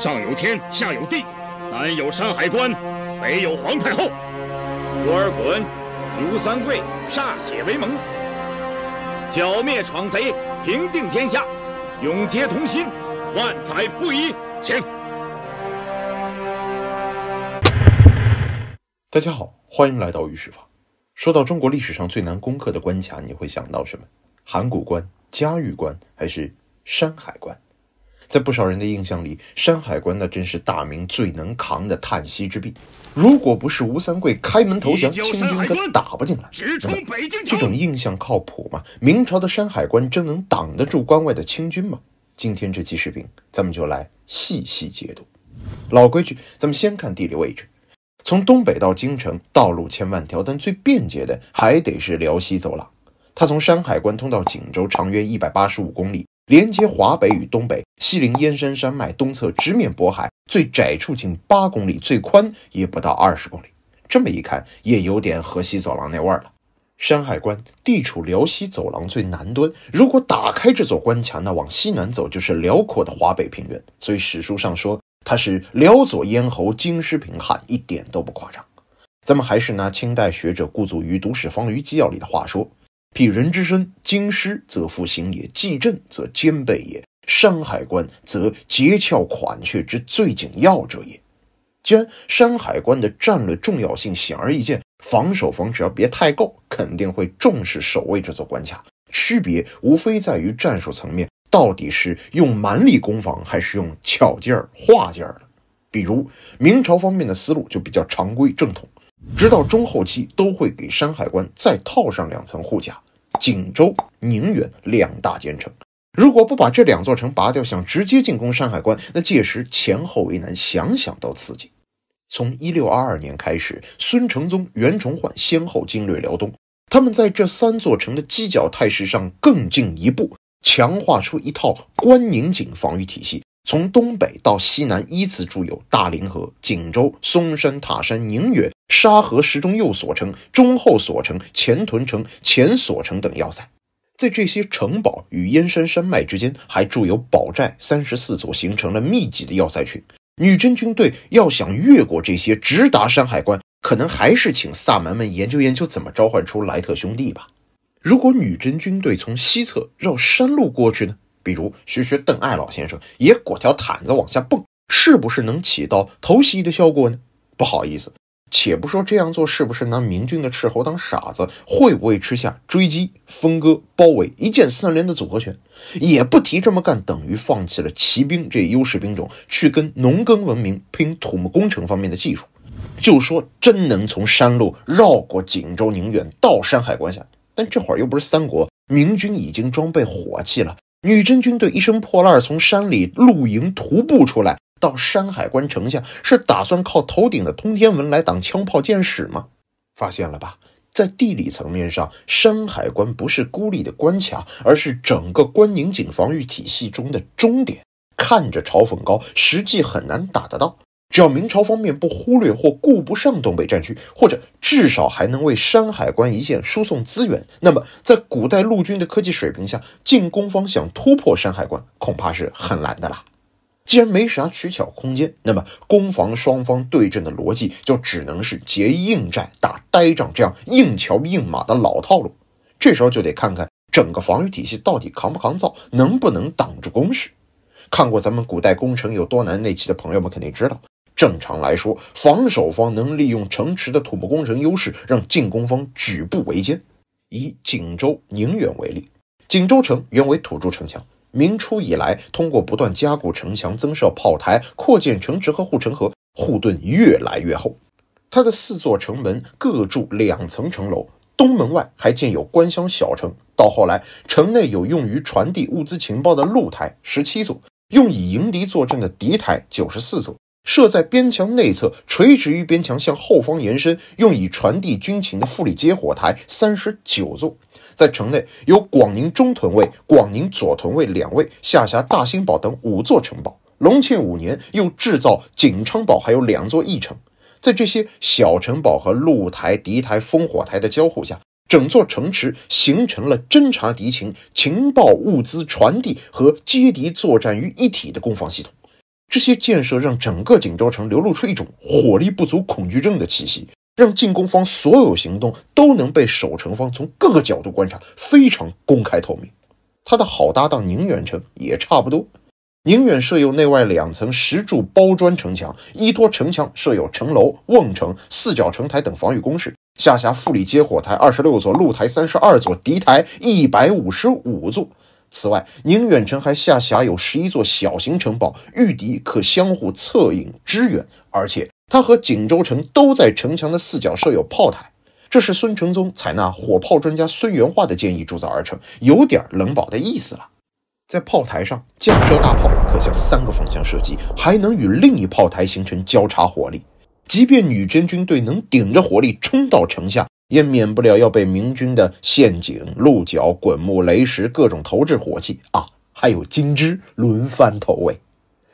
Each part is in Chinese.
上有天，下有地，南有山海关，北有皇太后。多尔衮、刘三桂歃血为盟，剿灭闯贼，平定天下，永结同心，万载不移。请。大家好，欢迎来到御史房。说到中国历史上最难攻克的关卡，你会想到什么？函谷关、嘉峪关，还是山海关？在不少人的印象里，山海关那真是大明最能扛的叹息之壁。如果不是吴三桂开门投降，清军可打不进来。这种印象靠谱吗？明朝的山海关真能挡得住关外的清军吗？今天这期视频，咱们就来细细解读。老规矩，咱们先看地理位置。从东北到京城，道路千万条，但最便捷的还得是辽西走廊。它从山海关通到锦州，长约一百八十五公里。连接华北与东北，西临燕山山脉东侧，直面渤海，最窄处仅八公里，最宽也不到二十公里。这么一看，也有点河西走廊那味儿了。山海关地处辽西走廊最南端，如果打开这座关卡，那往西南走就是辽阔的华北平原。所以史书上说它是辽左咽喉，京师平汉，一点都不夸张。咱们还是拿清代学者顾祖禹《读史方舆纪要》里的话说。彼人之身，经师则复行也；既阵则兼备也。山海关则截窍款却之最紧要者也。既然山海关的战略重要性显而易见，防守方只要别太够，肯定会重视守卫这座关卡。区别无非在于战术层面，到底是用蛮力攻防，还是用巧劲儿化劲儿的。比如明朝方面的思路就比较常规正统。直到中后期，都会给山海关再套上两层护甲。锦州、宁远两大坚城，如果不把这两座城拔掉，想直接进攻山海关，那届时前后为难，想想都刺激。从一六二二年开始，孙承宗、袁崇焕先后经略辽东，他们在这三座城的犄角态势上更进一步，强化出一套关宁锦防御体系，从东北到西南依次驻有大凌河、锦州、松山、塔山、宁远。沙河、石中右所城、中后所城、前屯城、前所城等要塞，在这些城堡与燕山山脉之间，还筑有堡寨三十四座，形成了密集的要塞群。女真军队要想越过这些，直达山海关，可能还是请萨满们研究研究怎么召唤出莱特兄弟吧。如果女真军队从西侧绕山路过去呢？比如学学邓艾老先生，也裹条毯子往下蹦，是不是能起到偷袭的效果呢？不好意思。且不说这样做是不是拿明军的斥候当傻子，会不会吃下追击、分割、包围一箭三连的组合拳？也不提这么干等于放弃了骑兵这优势兵种，去跟农耕文明拼土木工程方面的技术。就说真能从山路绕过锦州、宁远到山海关下，但这会儿又不是三国，明军已经装备火器了，女真军队一身破烂从山里露营徒步出来。到山海关城下是打算靠头顶的通天门来挡枪炮箭矢吗？发现了吧，在地理层面上，山海关不是孤立的关卡，而是整个关宁锦防御体系中的终点。看着嘲讽高，实际很难打得到。只要明朝方面不忽略或顾不上东北战区，或者至少还能为山海关一线输送资源，那么在古代陆军的科技水平下，进攻方想突破山海关恐怕是很难的了。既然没啥取巧空间，那么攻防双方对阵的逻辑就只能是结硬寨打呆仗，这样硬桥硬马的老套路。这时候就得看看整个防御体系到底扛不扛造，能不能挡住攻势。看过咱们古代攻城有多难那期的朋友们肯定知道，正常来说，防守方能利用城池的土木工程优势，让进攻方举步维艰。以锦州、宁远为例，锦州城原为土筑城墙。明初以来，通过不断加固城墙、增设炮台、扩建城池和护城河，护盾越来越厚。它的四座城门各筑两层城楼，东门外还建有官乡小城。到后来，城内有用于传递物资情报的露台十七座，用以迎敌作战的敌台九十四座，设在边墙内侧，垂直于边墙向后方延伸，用以传递军情的富力接火台三十九座。在城内有广宁中屯卫、广宁左屯卫两位，下辖大兴堡等五座城堡。隆庆五年，又制造锦昌堡，还有两座翼城。在这些小城堡和露台、敌台、烽火台的交互下，整座城池形成了侦察敌情、情报、物资传递和接敌作战于一体的攻防系统。这些建设让整个锦州城流露出一种火力不足恐惧症的气息。让进攻方所有行动都能被守城方从各个角度观察，非常公开透明。他的好搭档宁远城也差不多。宁远设有内外两层石柱包砖城墙，依托城墙设有城楼、瓮城、四角城台等防御工事，下辖富里街火台二十六座、露台三十二座、敌台一百五十五座。此外，宁远城还下辖有十一座小型城堡，遇敌可相互策应支援，而且。他和锦州城都在城墙的四角设有炮台，这是孙承宗采纳火炮专家孙元化的建议铸造而成，有点冷堡的意思了。在炮台上架设大炮，可向三个方向射击，还能与另一炮台形成交叉火力。即便女真军队能顶着火力冲到城下，也免不了要被明军的陷阱、鹿角、滚木、雷石、各种投掷火器啊，还有金枝轮番投喂。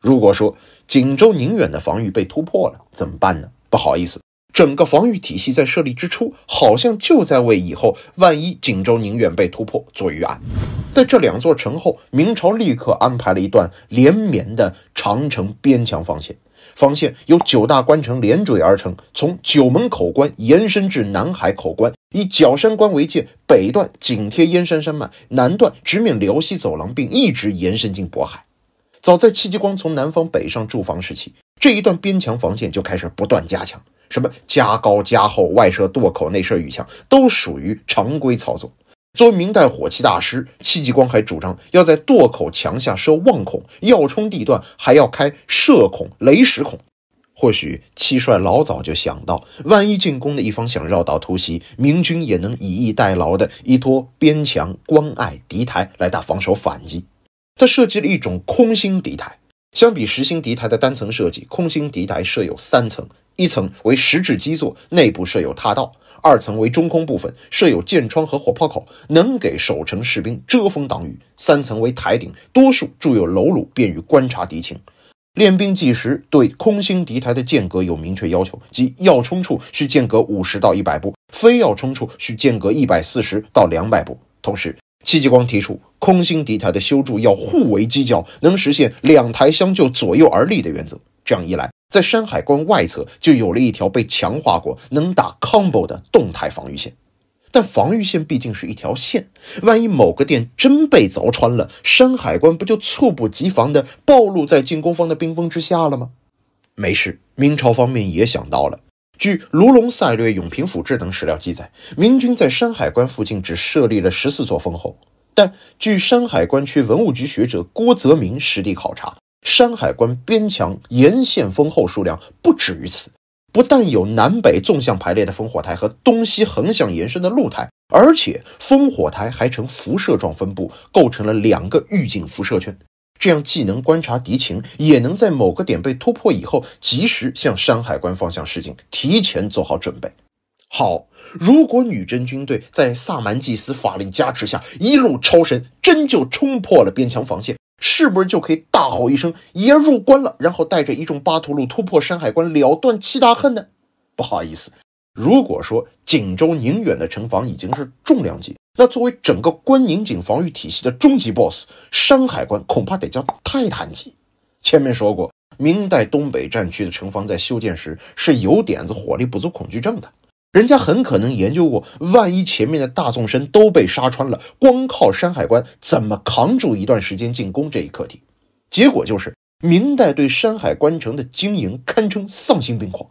如果说，锦州宁远的防御被突破了，怎么办呢？不好意思，整个防御体系在设立之初，好像就在为以后万一锦州宁远被突破做预案。在这两座城后，明朝立刻安排了一段连绵的长城边墙防线，防线由九大关城连缀而成，从九门口关延伸至南海口关，以角山关为界，北段紧贴燕山山脉，南段直面辽西走廊，并一直延伸进渤海。早在戚继光从南方北上驻防时期，这一段边墙防线就开始不断加强，什么加高、加厚、外设垛口、内设雨墙，都属于常规操作。作为明代火器大师，戚继光还主张要在垛口墙下设望孔，要冲地段还要开射孔、雷石孔。或许戚帅老早就想到，万一进攻的一方想绕道突袭，明军也能以逸待劳的依托边墙、关隘、敌台来打防守反击。它设计了一种空心敌台，相比实心敌台的单层设计，空心敌台设有三层：一层为实质基座，内部设有踏道；二层为中空部分，设有箭窗和火炮口，能给守城士兵遮风挡雨；三层为台顶，多数筑有楼橹，便于观察敌情。练兵计时对空心敌台的间隔有明确要求，即要冲处需间隔五十到一百步，非要冲处需间隔一百四十到两百步，同时。戚继光提出，空心敌台的修筑要互为犄角，能实现两台相救、左右而立的原则。这样一来，在山海关外侧就有了一条被强化过、能打 combo 的动态防御线。但防御线毕竟是一条线，万一某个店真被凿穿了，山海关不就猝不及防地暴露在进攻方的兵锋之下了吗？没事，明朝方面也想到了。据《卢龙赛略》《永平府志》等史料记载，明军在山海关附近只设立了十四座烽堠。但据山海关区文物局学者郭泽明实地考察，山海关边墙沿线烽堠数量不止于此。不但有南北纵向排列的烽火台和东西横向延伸的露台，而且烽火台还呈辐射状分布，构成了两个预警辐射圈。这样既能观察敌情，也能在某个点被突破以后，及时向山海关方向示警，提前做好准备。好，如果女真军队在萨满祭司法力加持下一路超神，真就冲破了边墙防线，是不是就可以大吼一声，爷入关了？然后带着一众巴图鲁突破山海关，了断七大恨呢？不好意思，如果说锦州、宁远的城防已经是重量级。那作为整个关宁锦防御体系的终极 BOSS，山海关恐怕得叫泰坦级。前面说过，明代东北战区的城防在修建时是有点子火力不足恐惧症的，人家很可能研究过，万一前面的大纵深都被杀穿了，光靠山海关怎么扛住一段时间进攻这一课题？结果就是，明代对山海关城的经营堪称丧心病狂。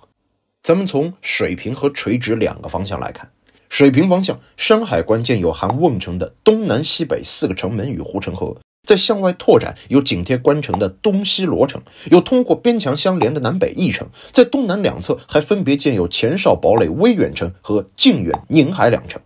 咱们从水平和垂直两个方向来看。水平方向，山海关建有含瓮城的东南西北四个城门与护城河，在向外拓展有紧贴关城的东西罗城，有通过边墙相连的南北翼城，在东南两侧还分别建有前哨堡垒威远城和靖远、宁海两城。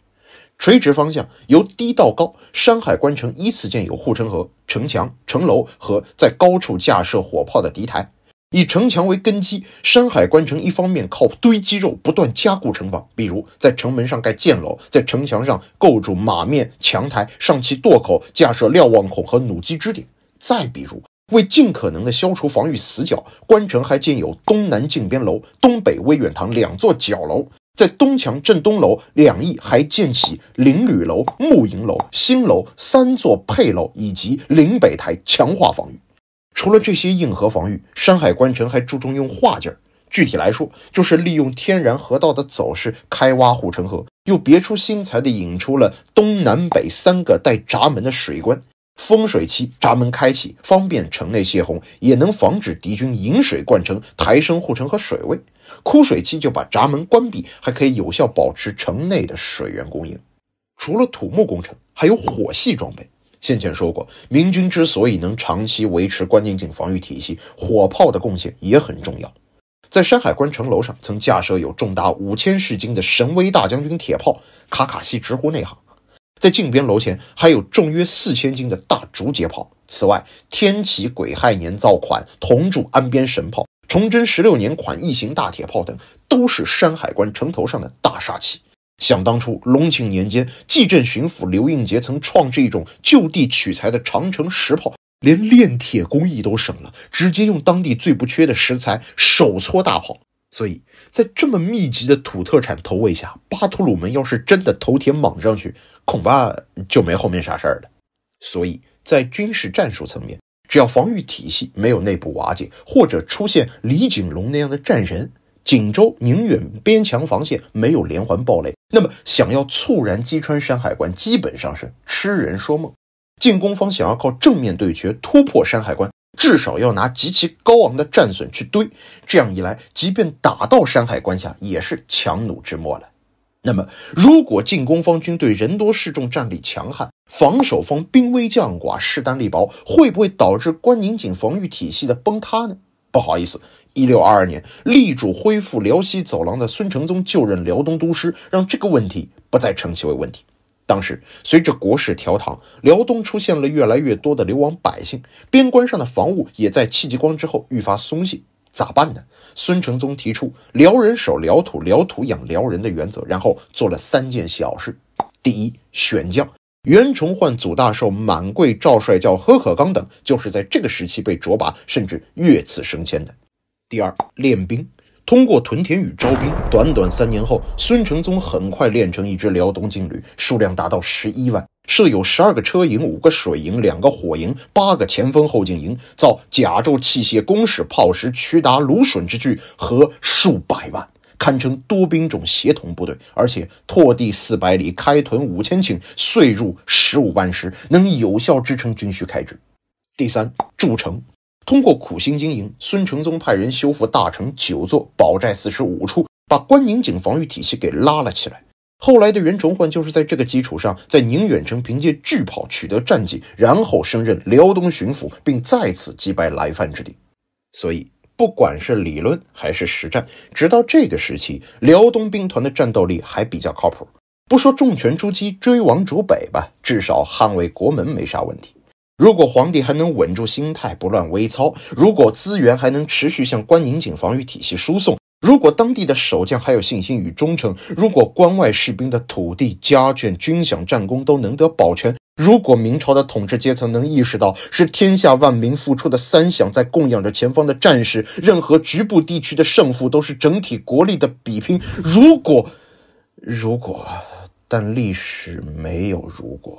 垂直方向，由低到高，山海关城依次建有护城河、城墙、城楼和在高处架设火炮的敌台。以城墙为根基，山海关城一方面靠堆积肉不断加固城防，比如在城门上盖箭楼，在城墙上构筑马面、墙台上砌垛口，架设瞭望孔和弩机支点。再比如，为尽可能的消除防御死角，关城还建有东南靖边楼、东北威远堂两座角楼，在东墙镇东楼两翼还建起临旅楼、木营楼、新楼三座配楼，以及岭北台，强化防御。除了这些硬核防御，山海关城还注重用化劲儿。具体来说，就是利用天然河道的走势开挖护城河，又别出心裁地引出了东南北三个带闸门的水关。风水期闸门开启，方便城内泄洪，也能防止敌军引水灌城、抬升护城河水位；枯水期就把闸门关闭，还可以有效保持城内的水源供应。除了土木工程，还有火系装备。先前说过，明军之所以能长期维持关宁锦防御体系，火炮的贡献也很重要。在山海关城楼上曾架设有重达五千市斤的神威大将军铁炮，卡卡西直呼内行。在靖边楼前还有重约四千斤的大竹节炮。此外，天启癸亥年造款铜铸安边神炮、崇祯十六年款异形大铁炮等，都是山海关城头上的大杀器。想当初，隆庆年间，蓟镇巡抚刘应节曾创制一种就地取材的长城石炮，连炼铁工艺都省了，直接用当地最不缺的石材手搓大炮。所以在这么密集的土特产投喂下，巴图鲁门要是真的头铁莽上去，恐怕就没后面啥事儿了。所以在军事战术层面，只要防御体系没有内部瓦解，或者出现李景隆那样的战神，锦州、宁远边墙防线没有连环暴雷。那么，想要猝然击穿山海关，基本上是痴人说梦。进攻方想要靠正面对决突破山海关，至少要拿极其高昂的战损去堆。这样一来，即便打到山海关下，也是强弩之末了。那么，如果进攻方军队人多势众，战力强悍，防守方兵微将寡，势单力薄，会不会导致关宁锦防御体系的崩塌呢？不好意思，一六二二年，力主恢复辽西走廊的孙承宗就任辽东都师，让这个问题不再称其为问题。当时，随着国事调堂，辽东出现了越来越多的流亡百姓，边关上的防务也在戚继光之后愈发松懈，咋办呢？孙承宗提出“辽人守辽土，辽土养辽人”的原则，然后做了三件小事：第一，选将。袁崇焕、祖大寿、满桂、赵帅、叫何可刚等，就是在这个时期被卓拔甚至越次升迁的。第二，练兵，通过屯田与招兵，短短三年后，孙承宗很快练成一支辽东劲旅，数量达到十一万，设有十二个车营、五个水营、两个火营、八个前锋后劲营，造甲胄器械、弓矢炮石、驱达芦笋之具和数百万。堪称多兵种协同部队，而且拓地四百里，开屯五千顷，岁入十五万石，能有效支撑军需开支。第三，筑城。通过苦心经营，孙承宗派人修复大城九座，堡寨四十五处，把关宁井防御体系给拉了起来。后来的袁崇焕就是在这个基础上，在宁远城凭借巨炮取得战绩，然后升任辽东巡抚，并再次击败来犯之敌。所以。不管是理论还是实战，直到这个时期，辽东兵团的战斗力还比较靠谱。不说重拳出击、追王逐北吧，至少捍卫国门没啥问题。如果皇帝还能稳住心态，不乱微操；如果资源还能持续向关宁锦防御体系输送；如果当地的守将还有信心与忠诚；如果关外士兵的土地、家眷、军饷、战功都能得保全。如果明朝的统治阶层能意识到，是天下万民付出的三饷在供养着前方的战士，任何局部地区的胜负都是整体国力的比拼。如果，如果，但历史没有如果。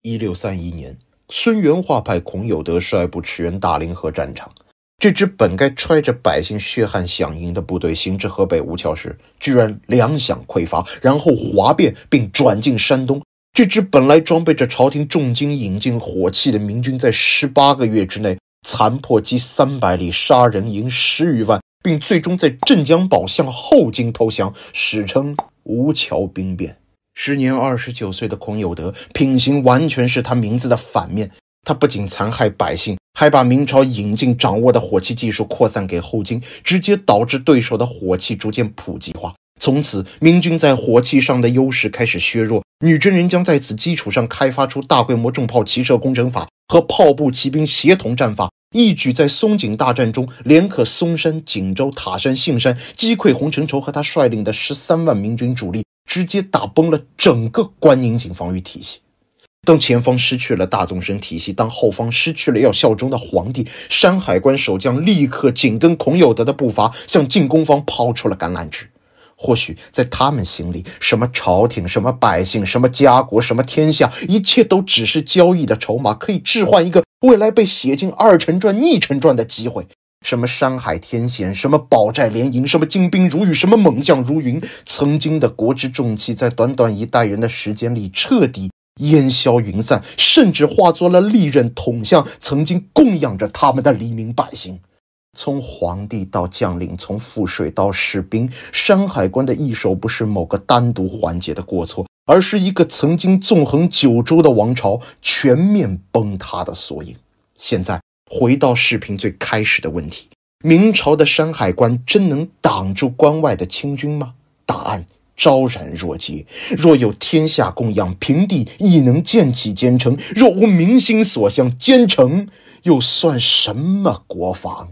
一六三一年，孙元化派孔有德率部驰援大凌河战场，这支本该揣着百姓血汗饷银的部队，行至河北吴桥时，居然粮饷匮乏，然后哗变，并转进山东。这支本来装备着朝廷重金引进火器的明军，在十八个月之内残破积三百里，杀人营十余万，并最终在镇江堡向后金投降，史称吴桥兵变。时年二十九岁的孔有德，品行完全是他名字的反面。他不仅残害百姓，还把明朝引进掌握的火器技术扩散给后金，直接导致对手的火器逐渐普及化。从此，明军在火器上的优势开始削弱。女真人将在此基础上开发出大规模重炮骑射攻城法和炮步骑兵协同战法，一举在松锦大战中连克松山、锦州、塔山、杏山，击溃洪承畴和他率领的十三万明军主力，直接打崩了整个关宁井防御体系。当前方失去了大纵深体系，当后方失去了要效忠的皇帝，山海关守将立刻紧跟孔有德的步伐，向进攻方抛出了橄榄枝。或许在他们心里，什么朝廷、什么百姓、什么家国、什么天下，一切都只是交易的筹码，可以置换一个未来被写进《二陈传》《逆陈传》的机会。什么山海天险，什么宝寨联营，什么精兵如雨，什么猛将如云，曾经的国之重器，在短短一代人的时间里彻底烟消云散，甚至化作了利刃捅向曾经供养着他们的黎民百姓。从皇帝到将领，从赋税到士兵，山海关的易手不是某个单独环节的过错，而是一个曾经纵横九州的王朝全面崩塌的缩影。现在回到视频最开始的问题：明朝的山海关真能挡住关外的清军吗？答案昭然若揭。若有天下供养，平地亦能建起坚城；若无民心所向，坚城又算什么国防？